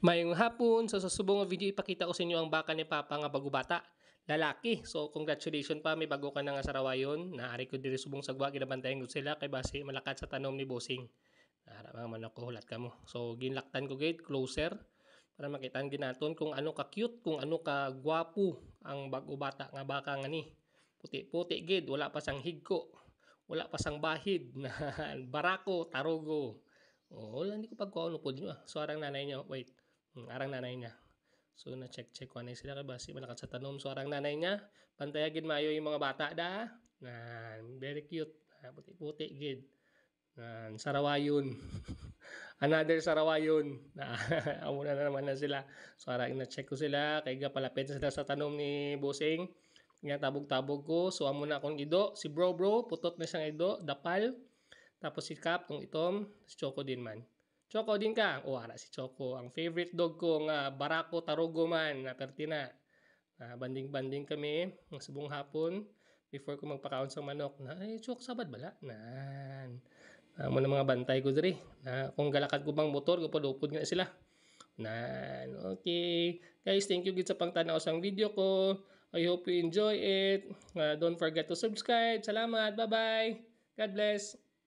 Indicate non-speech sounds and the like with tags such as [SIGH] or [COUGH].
Mayong hapon, so sa subong video ipakita ko sa inyo ang baka ni Papa nga bago bata. Lalaki. So congratulations pa, may bago ka na nga sarawa yun. Naari ko diri subong sagwa, ginabantayan ko sila kay base malakat sa tanom ni Bossing. Naharap mga ako, hulat ka mo. So ginlaktan ko gate, closer. Para makitaan ginaton kung ano ka cute, kung ano ka gwapo ang bago bata nga baka nga ni. Puti-puti gid, wala pa sang higko. Wala pa sang bahid na [LAUGHS] barako, tarugo. Oh, wala hindi ko pagkuha no pod ah. So arang nanay niya, wait. Mm, arang nanay niya. So na check check ko sila kay basi malakat sa tanom so arang nanay niya Pantayagin maayo yung mga bata da. Nan very cute. Ah, puti-puti gid. Nan sarawayon. [LAUGHS] Another sarawayon. Na [LAUGHS] amo na naman na sila. So arang na check ko sila kay gapalapit sila sa tanom ni Busing. Nga tabog-tabog ko. So amo na akong ido si bro bro putot na siyang gido dapal. Tapos si Cap tong itom, si Choco din man. Choco din ka. O, ara si Choco. Ang favorite dog ko nga Barako Tarugo man na pertina. Uh, banding-banding kami sa buong hapon before ko magpakaon sa manok na ay chok sabad bala nan na mo na mga bantay ko diri na kung galakad ko bang motor ko padupod nga sila nan okay guys thank you gid sa pangtanaw sang video ko I hope you enjoy it uh, don't forget to subscribe salamat bye bye God bless